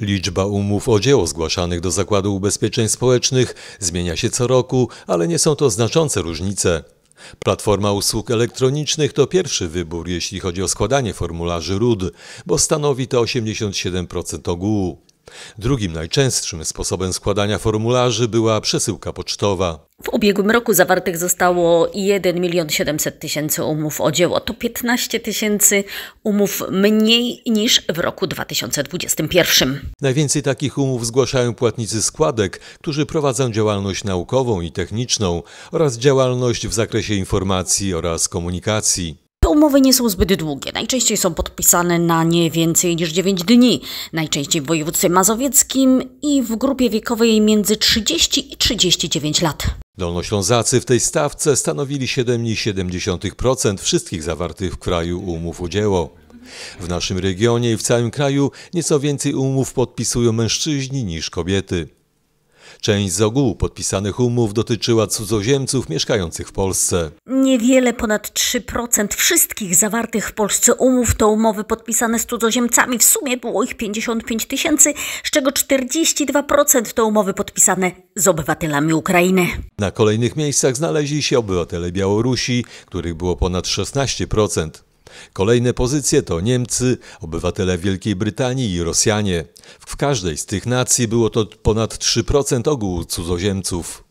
Liczba umów o dzieło zgłaszanych do Zakładu Ubezpieczeń Społecznych zmienia się co roku, ale nie są to znaczące różnice. Platforma usług elektronicznych to pierwszy wybór, jeśli chodzi o składanie formularzy RUD, bo stanowi to 87% ogółu. Drugim najczęstszym sposobem składania formularzy była przesyłka pocztowa. W ubiegłym roku zawartych zostało 1 milion 700 tysięcy umów o dzieło. To 15 tysięcy umów mniej niż w roku 2021. Najwięcej takich umów zgłaszają płatnicy składek, którzy prowadzą działalność naukową i techniczną oraz działalność w zakresie informacji oraz komunikacji umowy nie są zbyt długie. Najczęściej są podpisane na nie więcej niż 9 dni. Najczęściej w województwie mazowieckim i w grupie wiekowej między 30 i 39 lat. Dolnoślązacy w tej stawce stanowili 7,7% wszystkich zawartych w kraju umów o dzieło. W naszym regionie i w całym kraju nieco więcej umów podpisują mężczyźni niż kobiety. Część z ogółu podpisanych umów dotyczyła cudzoziemców mieszkających w Polsce. Niewiele ponad 3% wszystkich zawartych w Polsce umów to umowy podpisane z cudzoziemcami. W sumie było ich 55 tysięcy, z czego 42% to umowy podpisane z obywatelami Ukrainy. Na kolejnych miejscach znaleźli się obywatele Białorusi, których było ponad 16%. Kolejne pozycje to Niemcy, obywatele Wielkiej Brytanii i Rosjanie. W każdej z tych nacji było to ponad 3% ogółu cudzoziemców.